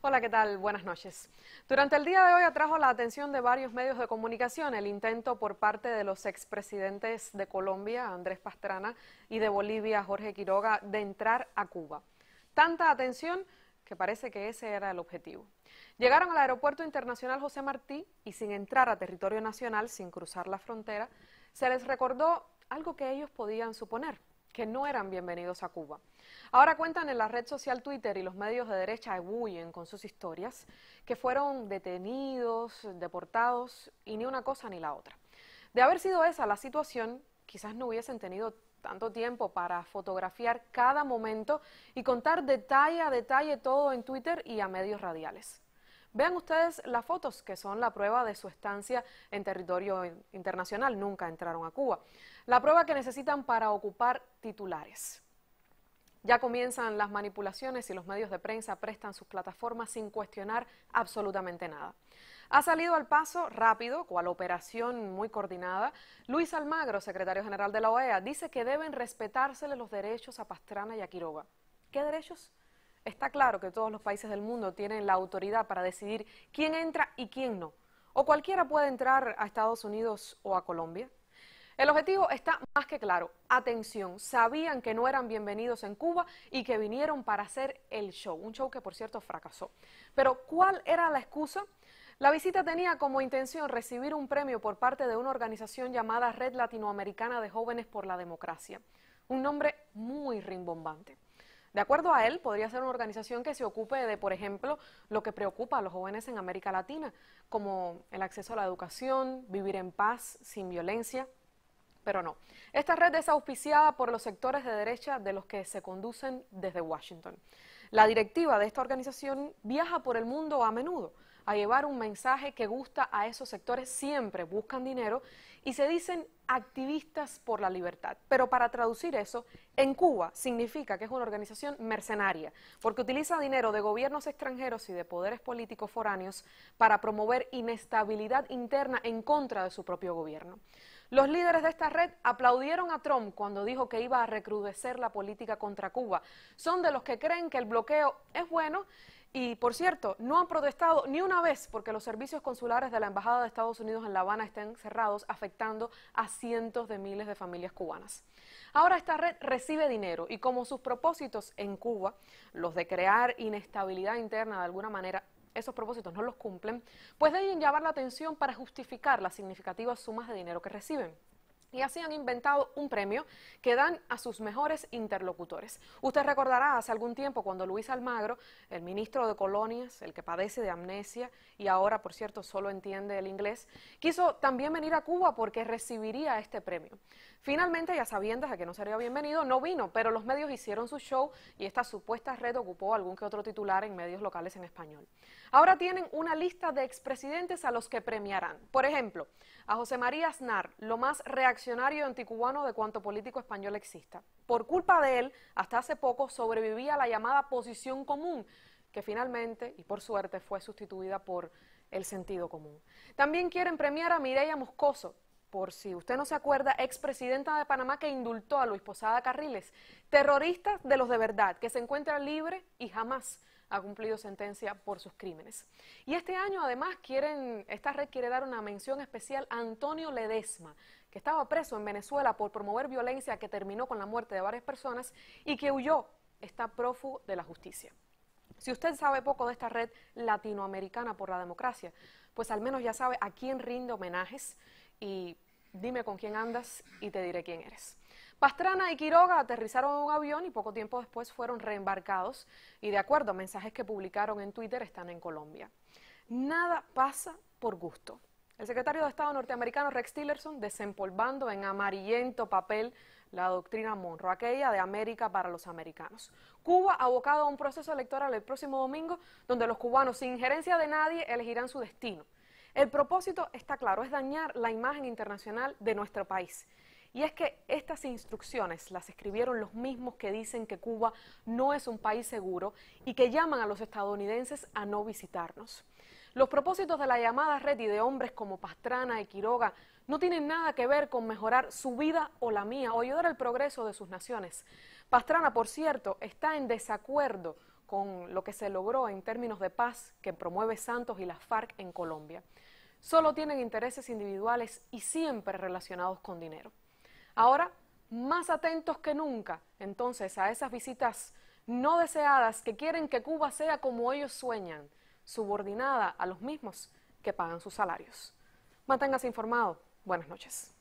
Hola, ¿qué tal? Buenas noches. Durante el día de hoy atrajo la atención de varios medios de comunicación el intento por parte de los expresidentes de Colombia, Andrés Pastrana, y de Bolivia, Jorge Quiroga, de entrar a Cuba. Tanta atención que parece que ese era el objetivo. Llegaron al Aeropuerto Internacional José Martí y sin entrar a territorio nacional, sin cruzar la frontera, se les recordó algo que ellos podían suponer, que no eran bienvenidos a Cuba. Ahora cuentan en la red social Twitter y los medios de derecha ebullen con sus historias que fueron detenidos, deportados y ni una cosa ni la otra. De haber sido esa la situación, quizás no hubiesen tenido tanto tiempo para fotografiar cada momento y contar detalle a detalle todo en Twitter y a medios radiales. Vean ustedes las fotos que son la prueba de su estancia en territorio internacional. Nunca entraron a Cuba. La prueba que necesitan para ocupar titulares. Ya comienzan las manipulaciones y los medios de prensa prestan sus plataformas sin cuestionar absolutamente nada. Ha salido al paso rápido, cual operación muy coordinada. Luis Almagro, secretario general de la OEA, dice que deben respetársele los derechos a Pastrana y a Quiroga. ¿Qué derechos? Está claro que todos los países del mundo tienen la autoridad para decidir quién entra y quién no. ¿O cualquiera puede entrar a Estados Unidos o a Colombia? El objetivo está más que claro. Atención, sabían que no eran bienvenidos en Cuba y que vinieron para hacer el show, un show que por cierto fracasó. Pero ¿cuál era la excusa? La visita tenía como intención recibir un premio por parte de una organización llamada Red Latinoamericana de Jóvenes por la Democracia, un nombre muy rimbombante. De acuerdo a él, podría ser una organización que se ocupe de, por ejemplo, lo que preocupa a los jóvenes en América Latina, como el acceso a la educación, vivir en paz, sin violencia, pero no. Esta red es auspiciada por los sectores de derecha de los que se conducen desde Washington. La directiva de esta organización viaja por el mundo a menudo a llevar un mensaje que gusta a esos sectores, siempre buscan dinero y se dicen activistas por la libertad. Pero para traducir eso, en Cuba significa que es una organización mercenaria, porque utiliza dinero de gobiernos extranjeros y de poderes políticos foráneos para promover inestabilidad interna en contra de su propio gobierno. Los líderes de esta red aplaudieron a Trump cuando dijo que iba a recrudecer la política contra Cuba. Son de los que creen que el bloqueo es bueno y por cierto, no han protestado ni una vez porque los servicios consulares de la Embajada de Estados Unidos en La Habana están cerrados, afectando a cientos de miles de familias cubanas. Ahora esta red recibe dinero y como sus propósitos en Cuba, los de crear inestabilidad interna de alguna manera, esos propósitos no los cumplen, pues deben llamar la atención para justificar las significativas sumas de dinero que reciben y así han inventado un premio que dan a sus mejores interlocutores. Usted recordará hace algún tiempo cuando Luis Almagro, el ministro de Colonias, el que padece de amnesia y ahora, por cierto, solo entiende el inglés, quiso también venir a Cuba porque recibiría este premio. Finalmente, ya sabiendo de que no sería bienvenido, no vino, pero los medios hicieron su show y esta supuesta red ocupó algún que otro titular en medios locales en español. Ahora tienen una lista de expresidentes a los que premiarán. Por ejemplo, a José María Aznar, lo más reaccionario reaccionario anticubano de cuanto político español exista. Por culpa de él, hasta hace poco sobrevivía la llamada posición común, que finalmente, y por suerte, fue sustituida por el sentido común. También quieren premiar a Mireia Moscoso, por si usted no se acuerda, expresidenta de Panamá que indultó a Luis Posada Carriles, terrorista de los de verdad, que se encuentra libre y jamás ha cumplido sentencia por sus crímenes. Y este año además quieren, esta red quiere dar una mención especial a Antonio Ledesma, que estaba preso en Venezuela por promover violencia que terminó con la muerte de varias personas y que huyó, está prófugo de la justicia. Si usted sabe poco de esta red latinoamericana por la democracia, pues al menos ya sabe a quién rinde homenajes y dime con quién andas y te diré quién eres. Pastrana y Quiroga aterrizaron en un avión y poco tiempo después fueron reembarcados y de acuerdo a mensajes que publicaron en Twitter están en Colombia. Nada pasa por gusto. El secretario de Estado norteamericano Rex Tillerson desempolvando en amarillento papel la doctrina Monroe, aquella de América para los americanos. Cuba ha abocado a un proceso electoral el próximo domingo donde los cubanos sin injerencia de nadie elegirán su destino. El propósito está claro, es dañar la imagen internacional de nuestro país. Y es que estas instrucciones las escribieron los mismos que dicen que Cuba no es un país seguro y que llaman a los estadounidenses a no visitarnos. Los propósitos de la llamada red y de hombres como Pastrana y Quiroga no tienen nada que ver con mejorar su vida o la mía o ayudar al progreso de sus naciones. Pastrana, por cierto, está en desacuerdo con lo que se logró en términos de paz que promueve Santos y las FARC en Colombia. Solo tienen intereses individuales y siempre relacionados con dinero. Ahora, más atentos que nunca, entonces, a esas visitas no deseadas que quieren que Cuba sea como ellos sueñan, subordinada a los mismos que pagan sus salarios. Manténgase informado. Buenas noches.